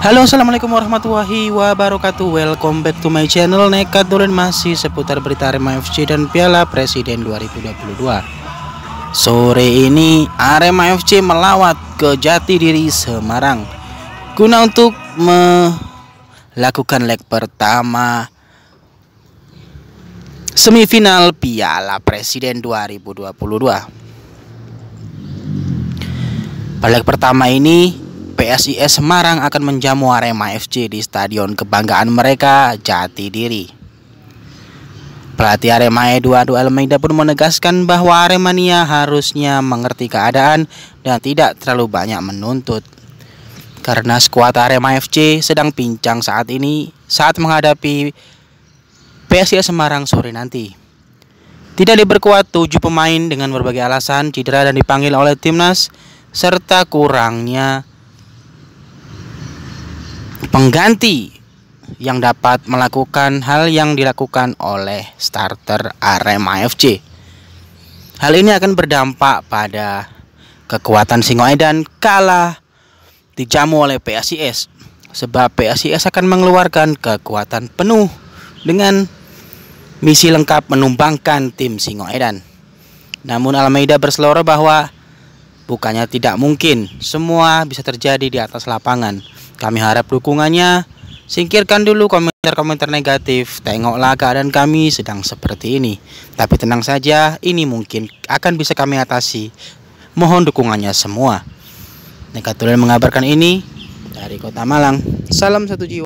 Halo assalamualaikum warahmatullahi wabarakatuh Welcome back to my channel Nekat Dolen masih seputar berita Arema FC dan Piala Presiden 2022 Sore ini Arema FC melawat ke jati diri Semarang Guna untuk melakukan leg pertama Semifinal Piala Presiden 2022 Pada leg pertama ini PSIS Semarang akan menjamu Arema FC di stadion kebanggaan mereka, Jati Diri. Pelatih Arema Eduardo Almeida pun menegaskan bahwa Aremania harusnya mengerti keadaan dan tidak terlalu banyak menuntut. Karena skuad Arema FC sedang pincang saat ini saat menghadapi PSIS Semarang sore nanti. Tidak diperkuat tujuh pemain dengan berbagai alasan cedera dan dipanggil oleh timnas serta kurangnya pengganti yang dapat melakukan hal yang dilakukan oleh starter Arema FC. Hal ini akan berdampak pada kekuatan Singoedan kalah dijamu oleh PSIS sebab PSIS akan mengeluarkan kekuatan penuh dengan misi lengkap menumbangkan tim Singoedan. Namun Almeida berseloroh bahwa bukannya tidak mungkin, semua bisa terjadi di atas lapangan. Kami harap dukungannya. Singkirkan dulu komentar-komentar negatif. Tengoklah keadaan kami sedang seperti ini. Tapi tenang saja, ini mungkin akan bisa kami atasi. Mohon dukungannya semua. Nekatulen mengabarkan ini dari Kota Malang. Salam satu jiwa.